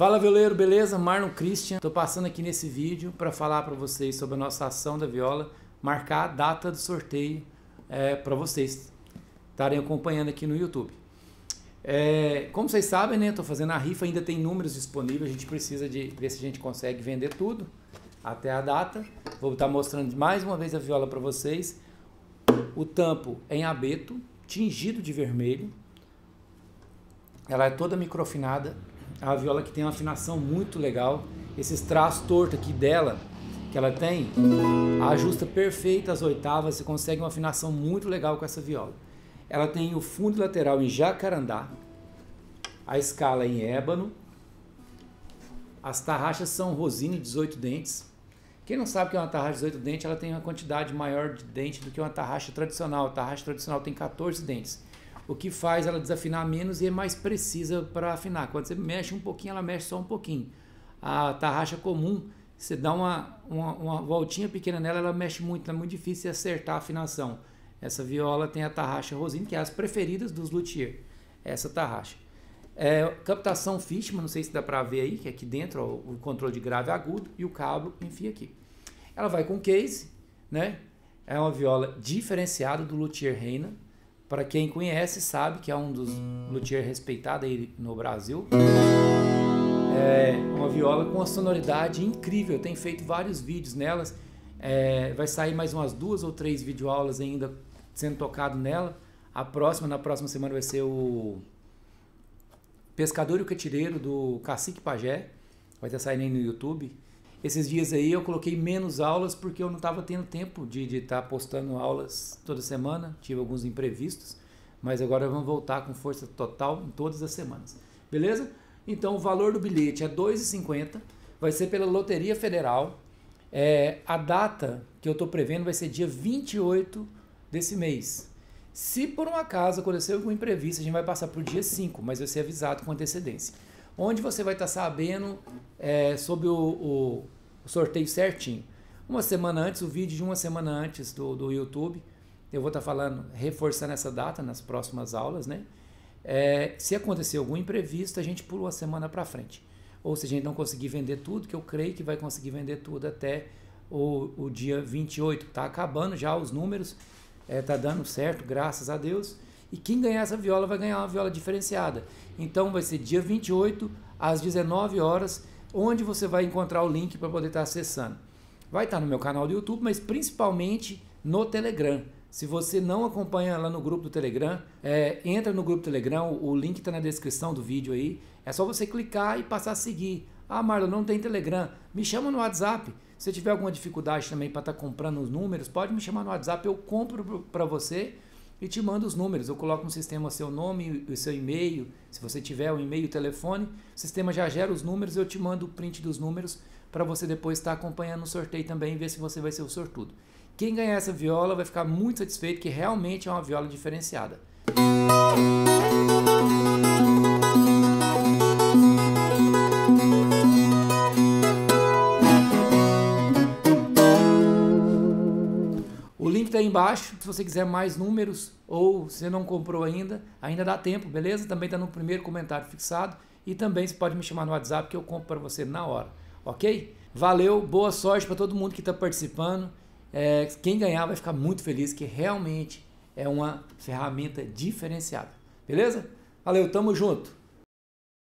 Fala violeiro, beleza? Marlon Christian. Tô passando aqui nesse vídeo para falar para vocês sobre a nossa ação da viola, marcar a data do sorteio é, para vocês estarem acompanhando aqui no YouTube. É, como vocês sabem, né? Tô fazendo a rifa, ainda tem números disponíveis, a gente precisa de ver se a gente consegue vender tudo até a data. Vou estar tá mostrando mais uma vez a viola para vocês. O tampo é em abeto, tingido de vermelho. Ela é toda microfinada, é uma viola que tem uma afinação muito legal. Esses traços tortos aqui dela, que ela tem, ajusta perfeito as oitavas, você consegue uma afinação muito legal com essa viola. Ela tem o fundo lateral em jacarandá, a escala em ébano, as tarraxas são rosine 18 dentes. Quem não sabe que é uma tarraxa 18 dentes, ela tem uma quantidade maior de dente do que uma tarraxa tradicional. A tarraxa tradicional tem 14 dentes o que faz ela desafinar menos e é mais precisa para afinar. Quando você mexe um pouquinho, ela mexe só um pouquinho. A tarraxa comum, você dá uma, uma, uma voltinha pequena nela, ela mexe muito, é muito difícil acertar a afinação. Essa viola tem a tarraxa Rosine, que é as preferidas dos luthier, essa tarraxa. É, captação Fishman, não sei se dá para ver aí, que é aqui dentro ó, o controle de grave agudo e o cabo enfia aqui. Ela vai com case, né? É uma viola diferenciada do luthier Reina, para quem conhece, sabe que é um dos luthiers respeitados aí no Brasil. É uma viola com uma sonoridade incrível. Tem tenho feito vários vídeos nelas. É, vai sair mais umas duas ou três videoaulas ainda sendo tocado nela. A próxima, na próxima semana, vai ser o Pescador e o Catireiro do Cacique Pajé. Vai estar saindo aí no YouTube. Esses dias aí eu coloquei menos aulas porque eu não estava tendo tempo de estar tá postando aulas toda semana, tive alguns imprevistos, mas agora vamos voltar com força total em todas as semanas. Beleza? Então o valor do bilhete é R$ 2,50, vai ser pela Loteria Federal. É, a data que eu estou prevendo vai ser dia 28 desse mês. Se por um acaso acontecer algum imprevisto, a gente vai passar para o dia 5, mas vai ser avisado com antecedência onde você vai estar tá sabendo é, sobre o, o, o, sorteio certinho. Uma semana antes, o vídeo de uma semana antes do, do YouTube, eu vou estar tá falando, reforçando essa data nas próximas aulas, né? É, se acontecer algum imprevisto, a gente pula uma semana para frente. Ou se a gente não conseguir vender tudo, que eu creio que vai conseguir vender tudo até o, o dia 28. Tá acabando já os números, é, tá dando certo, graças a Deus. E quem ganhar essa viola vai ganhar uma viola diferenciada. Então vai ser dia 28 às 19 horas, onde você vai encontrar o link para poder estar tá acessando. Vai estar tá no meu canal do YouTube, mas principalmente no Telegram. Se você não acompanha lá no grupo do Telegram, é, entra no grupo do Telegram, o link está na descrição do vídeo aí. É só você clicar e passar a seguir. Ah, Marlon, não tem Telegram. Me chama no WhatsApp. Se tiver alguma dificuldade também para estar tá comprando os números, pode me chamar no WhatsApp, eu compro para você e te manda os números. Eu coloco no sistema seu nome, o seu e-mail, se você tiver o um e-mail, o telefone, o sistema já gera os números, eu te mando o print dos números para você depois estar tá acompanhando o sorteio também e ver se você vai ser o sortudo. Quem ganhar essa viola vai ficar muito satisfeito que realmente é uma viola diferenciada. Música O link está aí embaixo, se você quiser mais números ou se não comprou ainda, ainda dá tempo, beleza? Também está no primeiro comentário fixado e também você pode me chamar no WhatsApp que eu compro para você na hora, ok? Valeu, boa sorte para todo mundo que está participando. É, quem ganhar vai ficar muito feliz que realmente é uma ferramenta diferenciada, beleza? Valeu, tamo junto!